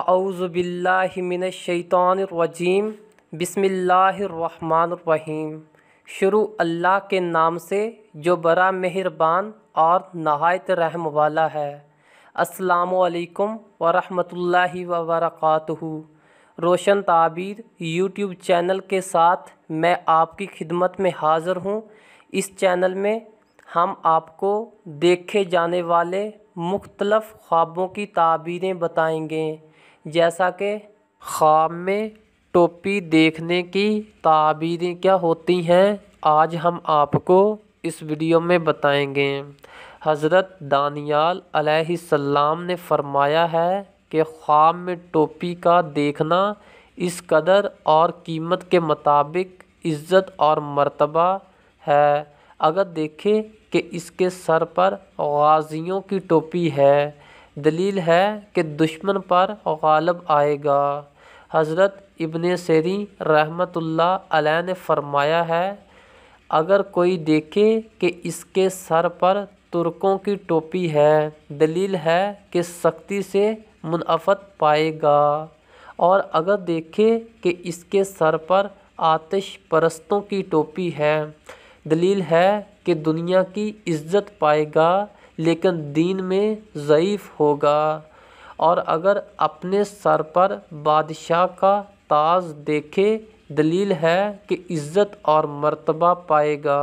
आउज़बिल्लिमिनशैतरजीम बसमीम शुरू अल्लाह के नाम से जो बड़ा मेहरबान और नहायत रहम वाला है असलकम वरहमतुल्लि वबरकू रोशन ताबीर यूट्यूब चैनल के साथ मैं आपकी खिदमत में हाज़िर हूँ इस चैनल में हम आपको देखे जाने वाले मुख्तलफ़ ख्वाबों की ताबीरें बताएंगे जैसा कि ख़्वाब में टोपी देखने की ताबीरें क्या होती हैं आज हम आपको इस वीडियो में बताएंगे हज़रत दानियाल सलाम ने फरमाया है कि ख्वाब में टोपी का देखना इस कदर और कीमत के मुताबिक इज़्ज़त और मर्तबा है अगर देखें कि इसके सर पर गाजियों की टोपी है दलील है कि दुश्मन पर गालब आएगा हज़रत इबन सरी रहमतुल्ला अलैह ने फरमाया है अगर कोई देखे कि इसके सर पर तुर्कों की टोपी है दलील है कि सख्ती से मुनफत पाएगा और अगर देखे कि इसके सर पर आतिश परस्तों की टोपी है दलील है कि दुनिया की इज्जत पाएगा लेकिन दीन में ज़यीफ़ होगा और अगर अपने सर पर बादशाह का ताज देखे दलील है कि इज़्ज़त और मर्तबा पाएगा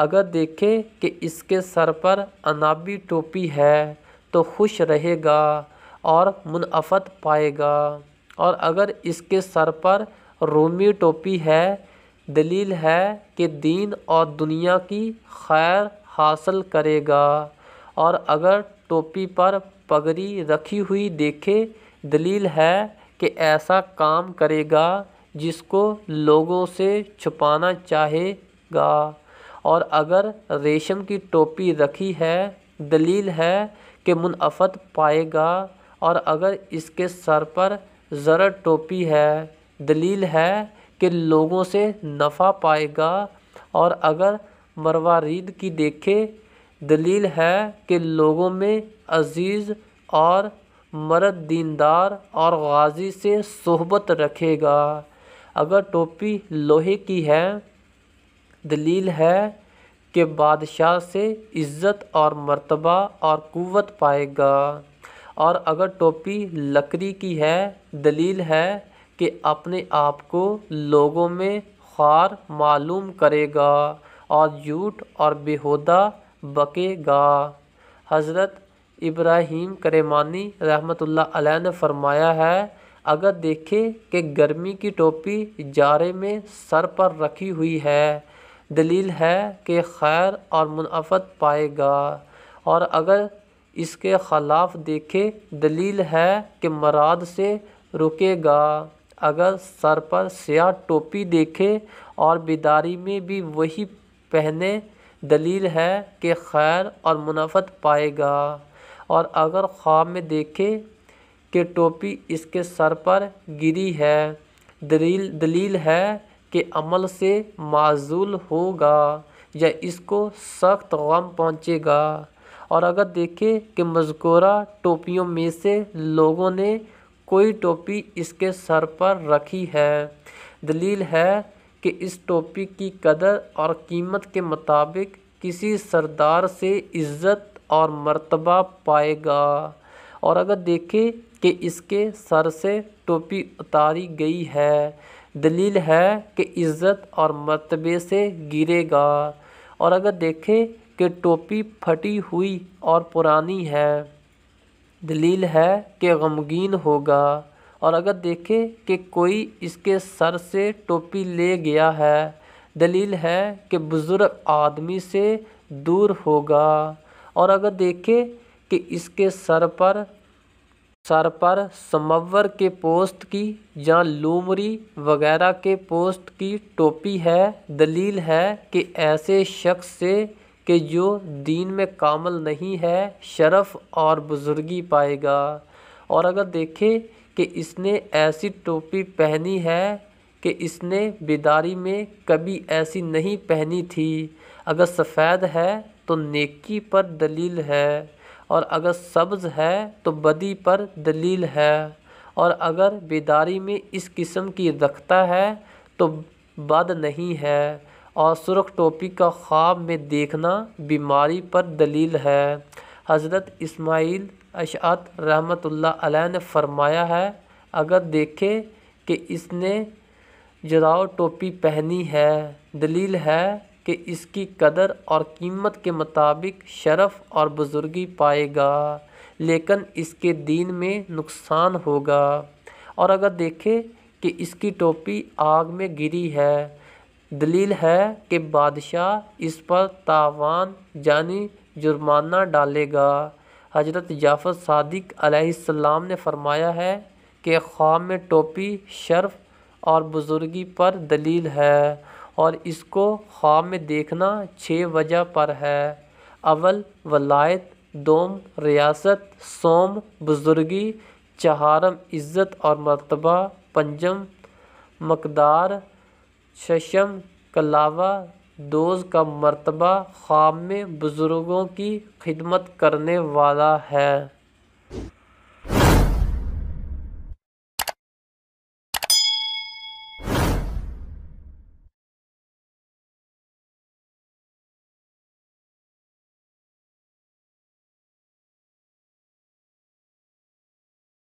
अगर देखे कि इसके सर पर अनाबी टोपी है तो खुश रहेगा और मुनफ़त पाएगा और अगर इसके सर पर रोमी टोपी है दलील है कि दीन और दुनिया की खैर हासिल करेगा और अगर टोपी पर पगड़ी रखी हुई देखे दलील है कि ऐसा काम करेगा जिसको लोगों से छुपाना चाहेगा और अगर रेशम की टोपी रखी है दलील है कि मुनफत पाएगा और अगर इसके सर पर ज़रा टोपी है दलील है कि लोगों से नफ़ा पाएगा और अगर मरवारीद की देखे दलील है कि लोगों में अज़ीज़ और मरद दीनदार और गाज़ी से सोहबत रखेगा अगर टोपी लोहे की है दलील है कि बादशाह से इज़्ज़त और मर्तबा और क़वत पाएगा और अगर टोपी लकड़ी की है दलील है कि अपने आप को लोगों में ख़ार मालूम करेगा और झूठ और बेहुदा बकेगा हज़रत इब्राहीम करेमानी रहमत अलैह ने फरमाया है अगर देखे कि गर्मी की टोपी जारे में सर पर रखी हुई है दलील है कि खैर और मुनाफत पाएगा और अगर इसके ख़िलाफ़ देखे दलील है कि मराद से रुकेगा अगर सर पर स्या टोपी देखे और बेदारी में भी वही पहने दलील है कि खैर और मुनाफत पाएगा और अगर ख्वाब में देखे कि टोपी इसके सर पर गिरी है दलील दलील है कि अमल से माजूल होगा या इसको सख्त गम पहुँचेगा और अगर देखे कि मजकूरा टोपियों में से लोगों ने कोई टोपी इसके सर पर रखी है दलील है कि इस टोपी की कदर और कीमत के मुताबिक किसी सरदार से इज़्ज़त और मर्तबा पाएगा और अगर देखें कि इसके सर से टोपी उतारी गई है दलील है कि इज़्ज़त और मर्तबे से गिरेगा और अगर देखें कि टोपी फटी हुई और पुरानी है दलील है कि गमगीन होगा और अगर देखें कि कोई इसके सर से टोपी ले गया है दलील है कि बुज़ुर्ग आदमी से दूर होगा और अगर देखें कि इसके सर पर सर पर समवर के पोस्ट की या लूमरी वगैरह के पोस्ट की टोपी है दलील है कि ऐसे शख्स से कि जो दीन में कामल नहीं है शरफ और बुज़ुर्गी पाएगा और अगर देखें कि इसने ऐसी टोपी पहनी है कि इसने बेदारी में कभी ऐसी नहीं पहनी थी अगर सफ़ेद है तो नेकी पर दलील है और अगर सब्ज़ है तो बदी पर दलील है और अगर बेदारी में इस किस्म की रखता है तो बद नहीं है और सुरख टोपी का ख्वाब में देखना बीमारी पर दलील है हज़रत इस्माइल अशात रहमत ने फरमाया है अगर देखे कि इसने जराव टोपी पहनी है दलील है कि इसकी कदर और कीमत के मुताबिक शरफ़ और बुज़ुर्गी पाएगा लेकिन इसके दीन में नुकसान होगा और अगर देखे कि इसकी टोपी आग में गिरी है दलील है कि बादशाह इस पर तावान यानी जुर्माना डालेगा हज़रत जाफ़र सादिक अलैहिस्सलाम ने फ़रमाया है कि ख़्वाब में टोपी शर्फ़ और बुज़ुर्गी पर दलील है और इसको ख़्वाब में देखना छः वजह पर है अवल वलायत दोम रियासत सोम बुज़ुर्गी चहारम इज़्ज़त और मरतबा पंजम मकदार शशम कलावा दोज का मरतबा ख्वाब में बुजुर्गों की खिदमत करने वाला है